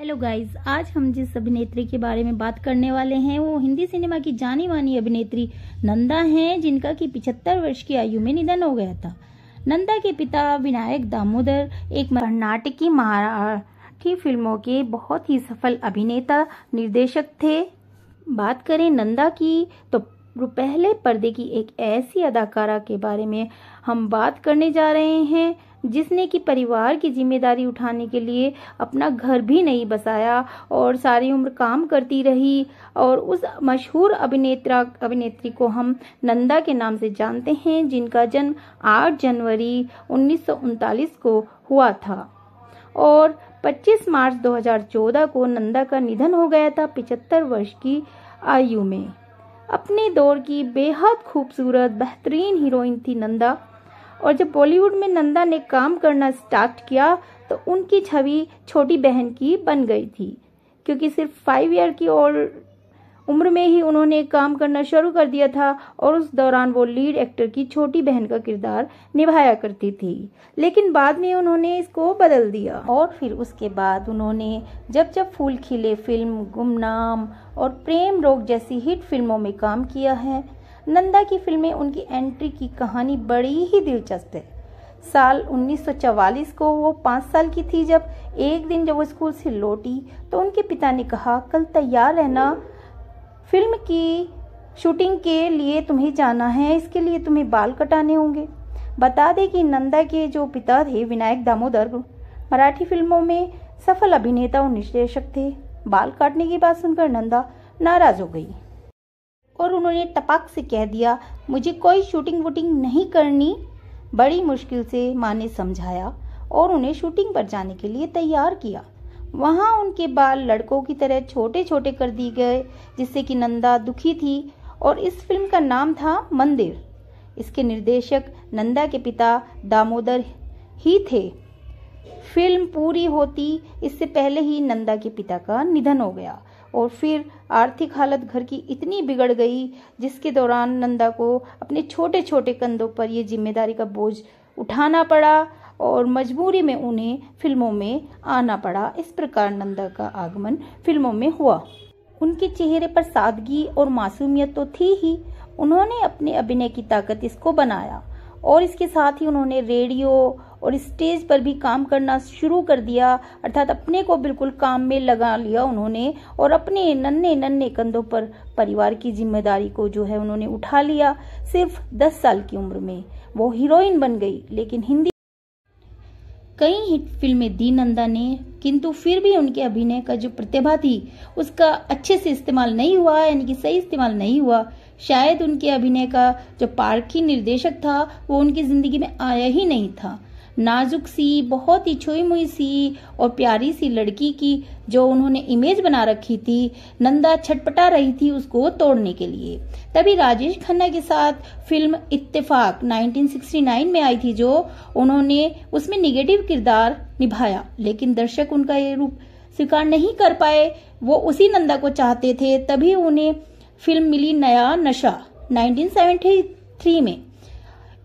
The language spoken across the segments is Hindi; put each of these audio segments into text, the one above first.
हेलो गाइस आज हम जिस अभिनेत्री के बारे में बात करने वाले हैं वो हिंदी सिनेमा की जानी मानी अभिनेत्री नंदा हैं जिनका की 75 वर्ष की आयु में निधन हो गया था नंदा के पिता विनायक दामोदर एक कर्नाटकी मराठी फिल्मों के बहुत ही सफल अभिनेता निर्देशक थे बात करें नंदा की तो पहले पर्दे की एक ऐसी अदाकारा के बारे में हम बात करने जा रहे हैं जिसने कि परिवार की जिम्मेदारी उठाने के लिए अपना घर भी नहीं बसाया और सारी उम्र काम करती रही और उस मशहूर अभिनेत्रा अभिनेत्री को हम नंदा के नाम से जानते हैं जिनका जन्म 8 जनवरी उन्नीस को हुआ था और 25 मार्च 2014 को नंदा का निधन हो गया था पिछहत्तर वर्ष की आयु में अपने दौर की बेहद खूबसूरत बेहतरीन हीरोइन थी नंदा और जब बॉलीवुड में नंदा ने काम करना स्टार्ट किया तो उनकी छवि छोटी बहन की बन गई थी क्योंकि सिर्फ फाइव ईयर की और उम्र में ही उन्होंने काम करना शुरू कर दिया था और उस दौरान वो लीड एक्टर की छोटी बहन का किरदार निभाया करती थी लेकिन बाद में उन्होंने इसको बदल दिया और फिर उसके बाद उन्होंने जब जब फूल खिले फिल्म गुमनाम और प्रेम रोग जैसी हिट फिल्मों में काम किया है नंदा की फिल्म में उनकी एंट्री की कहानी बड़ी ही दिलचस्प है साल 1944 को वो पाँच साल की थी जब एक दिन जब वो स्कूल से लौटी तो उनके पिता ने कहा कल तैयार रहना फिल्म की शूटिंग के लिए तुम्हें जाना है इसके लिए तुम्हें बाल कटाने होंगे बता दें कि नंदा के जो पिता थे विनायक दामोदर मराठी फिल्मों में सफल अभिनेता और निर्देशक थे बाल काटने की बात सुनकर नंदा नाराज हो गई और उन्होंने टपाक से कह दिया मुझे कोई शूटिंग वूटिंग नहीं करनी बड़ी मुश्किल से माँ ने समझाया और उन्हें शूटिंग पर जाने के लिए तैयार किया वहाँ उनके बाल लड़कों की तरह छोटे छोटे कर दिए गए जिससे कि नंदा दुखी थी और इस फिल्म का नाम था मंदिर इसके निर्देशक नंदा के पिता दामोदर ही थे फिल्म पूरी होती इससे पहले ही नंदा के पिता का निधन हो गया और फिर आर्थिक हालत घर की इतनी बिगड़ गई जिसके दौरान नंदा को अपने छोटे छोटे कंधों पर यह जिम्मेदारी का बोझ उठाना पड़ा और मजबूरी में उन्हें फिल्मों में आना पड़ा इस प्रकार नंदा का आगमन फिल्मों में हुआ उनके चेहरे पर सादगी और मासूमियत तो थी ही उन्होंने अपने अभिनय की ताकत इसको बनाया और इसके साथ ही उन्होंने रेडियो और स्टेज पर भी काम करना शुरू कर दिया अर्थात अपने को बिल्कुल काम में लगा लिया उन्होंने और अपने नन्हे नन्हे कंधों पर परिवार की जिम्मेदारी को जो है उन्होंने उठा लिया सिर्फ दस साल की उम्र में वो हीरोइन बन गई लेकिन हिंदी कई हिट फिल्में दी नंदा ने किंतु फिर भी उनके अभिनय का जो प्रतिभा थी उसका अच्छे से इस्तेमाल नहीं हुआ यानी कि सही इस्तेमाल नहीं हुआ शायद उनके अभिनय का जो पारखी निर्देशक था वो उनकी जिंदगी में आया ही नहीं था नाजुक सी बहुत ही छुई मुई सी और प्यारी सी लड़की की जो उन्होंने इमेज बना रखी थी नंदा छटपटा रही थी उसको तोड़ने के लिए तभी राजेश खन्ना के साथ फिल्म इत्तेफाक 1969 में आई थी जो उन्होंने उसमें निगेटिव किरदार निभाया लेकिन दर्शक उनका ये रूप स्वीकार नहीं कर पाए वो उसी नंदा को चाहते थे तभी उन्हें फिल्म मिली नया नशा नाइनटीन में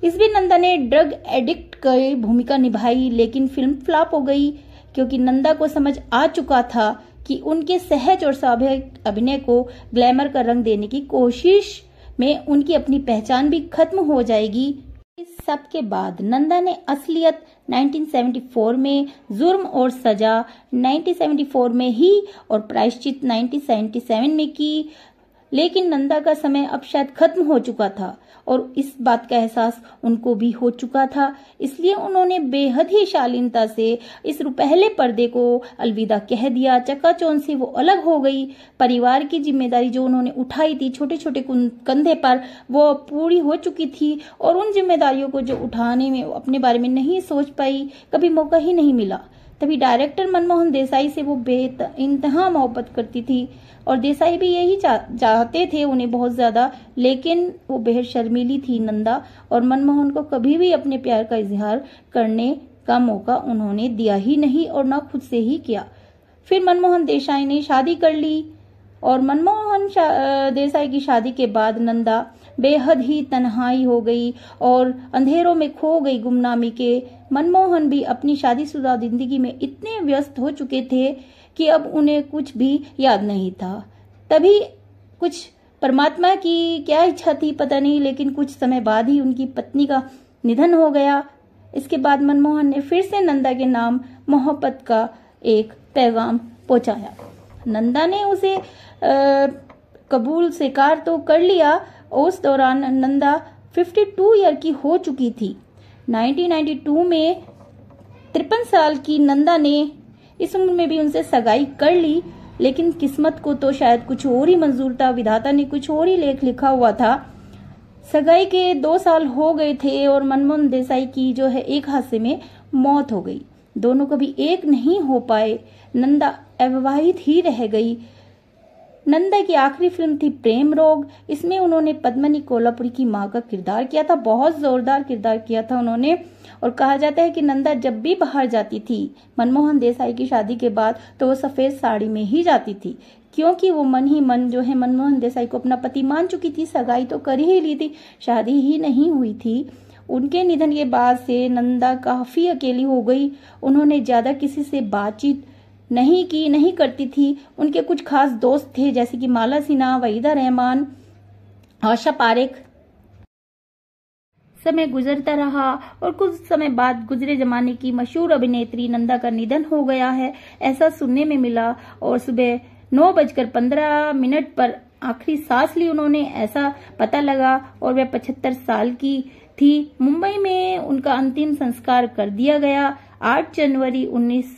इस इसमें नंदा ने ड्रग एडिक्ट की भूमिका निभाई लेकिन फिल्म फ्लॉप हो गई क्योंकि नंदा को समझ आ चुका था कि उनके सहज और स्वाभाविक अभिनय को ग्लैमर का रंग देने की कोशिश में उनकी अपनी पहचान भी खत्म हो जाएगी इस सब के बाद नंदा ने असलियत 1974 में जुर्म और सजा 1974 में ही और प्रायश्चित 1977 में की लेकिन नंदा का समय अब शायद खत्म हो चुका था और इस बात का एहसास उनको भी हो चुका था इसलिए उन्होंने बेहद ही शालीनता से इस रुपहले पर्दे को अलविदा कह दिया चकाचौन से वो अलग हो गई परिवार की जिम्मेदारी जो उन्होंने उठाई थी छोटे छोटे कंधे पर वो पूरी हो चुकी थी और उन जिम्मेदारियों को जो उठाने में अपने बारे में नहीं सोच पाई कभी मौका ही नहीं मिला तभी डायरेक्टर मनमोहन देसाई से वो बेत इंतहा मोहब्बत करती थी और देसाई भी यही चाहते थे उन्हें बहुत ज्यादा लेकिन वो बेहद शर्मीली थी नंदा और मनमोहन को कभी भी अपने प्यार का इजहार करने का मौका उन्होंने दिया ही नहीं और न खुद से ही किया फिर मनमोहन देसाई ने शादी कर ली और मनमोहन देसाई की शादी के बाद नंदा बेहद ही तन्हाई हो गई और अंधेरों में खो गई गुमनामी के मनमोहन भी अपनी शादीशुदा जिंदगी में इतने व्यस्त हो चुके थे कि अब उन्हें कुछ भी याद नहीं था तभी कुछ परमात्मा की क्या इच्छा थी पता नहीं लेकिन कुछ समय बाद ही उनकी पत्नी का निधन हो गया इसके बाद मनमोहन ने फिर से नंदा के नाम मोहब्बत का एक पैगाम पहुंचाया नंदा ने उसे आ, कबूल स्वीकार तो कर लिया उस दौरान नंदा 52 ईयर की हो चुकी थी 1992 में तिरपन साल की नंदा ने इस उम्र में भी उनसे सगाई कर ली लेकिन किस्मत को तो शायद कुछ और ही मंजूर था विधाता ने कुछ और ही लेख लिखा हुआ था सगाई के दो साल हो गए थे और मनमोहन देसाई की जो है एक हादसे में मौत हो गई दोनों कभी एक नहीं हो पाए नंदा अविवाहित ही रह गई नंदा की आखिरी फिल्म थी प्रेम रोग इसमें उन्होंने पद्मनी कोल्हापुरी की माँ का किरदार किया था बहुत जोरदार किरदार किया था उन्होंने और कहा जाता है कि नंदा जब भी बाहर जाती थी मनमोहन देसाई की शादी के बाद तो वो सफेद साड़ी में ही जाती थी क्योंकि वो मन ही मन जो है मनमोहन देसाई को अपना पति मान चुकी थी सगाई तो कर ही ली थी शादी ही नहीं हुई थी उनके निधन के बाद से नंदा काफी अकेली हो गई उन्होंने ज्यादा किसी से बातचीत नहीं की नहीं करती थी उनके कुछ खास दोस्त थे जैसे कि माला सिन्हा वहीदा रहमान आशा पारेख समय गुजरता रहा और कुछ समय बाद गुजरे जमाने की मशहूर अभिनेत्री नंदा का निधन हो गया है ऐसा सुनने में मिला और सुबह नौ बजकर पंद्रह मिनट पर आखिरी सांस ली उन्होंने ऐसा पता लगा और वह पचहत्तर साल की थी मुंबई में उनका अंतिम संस्कार कर दिया गया आठ जनवरी उन्नीस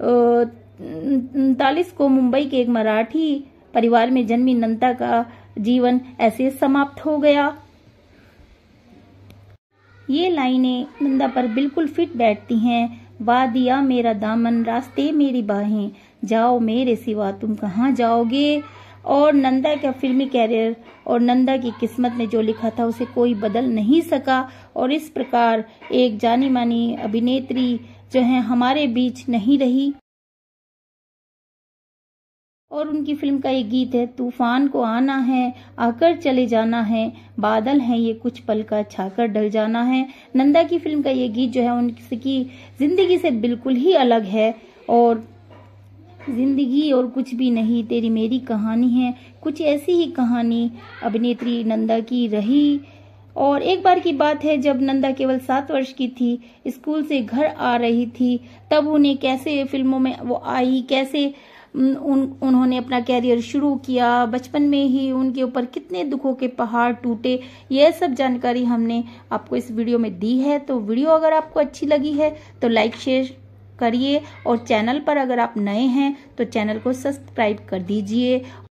उनतालीस को मुंबई के एक मराठी परिवार में जन्मी नंता का जीवन ऐसे समाप्त हो गया ये लाइनें नंदा पर बिल्कुल फिट बैठती हैं वा दिया मेरा दामन रास्ते मेरी बाहें जाओ मेरे सिवा तुम कहाँ जाओगे और नंदा का फिल्मी कैरियर और नंदा की किस्मत में जो लिखा था उसे कोई बदल नहीं सका और इस प्रकार एक जानी मानी अभिनेत्री जो है हमारे बीच नहीं रही और उनकी फिल्म का ये गीत है तूफान को आना है आकर चले जाना है बादल है ये कुछ पल का छाकर डल जाना है नंदा की फिल्म का ये गीत जो है उनकी जिंदगी से बिल्कुल ही अलग है और जिंदगी और कुछ भी नहीं तेरी मेरी कहानी है कुछ ऐसी ही कहानी अभिनेत्री नंदा की रही और एक बार की बात है जब नंदा केवल सात वर्ष की थी स्कूल से घर आ रही थी तब उन्हें कैसे फिल्मों में वो आई कैसे उन उन्होंने अपना कैरियर शुरू किया बचपन में ही उनके ऊपर कितने दुखों के पहाड़ टूटे यह सब जानकारी हमने आपको इस वीडियो में दी है तो वीडियो अगर आपको अच्छी लगी है तो लाइक शेयर करिए और चैनल पर अगर आप नए हैं तो चैनल को सब्सक्राइब कर दीजिए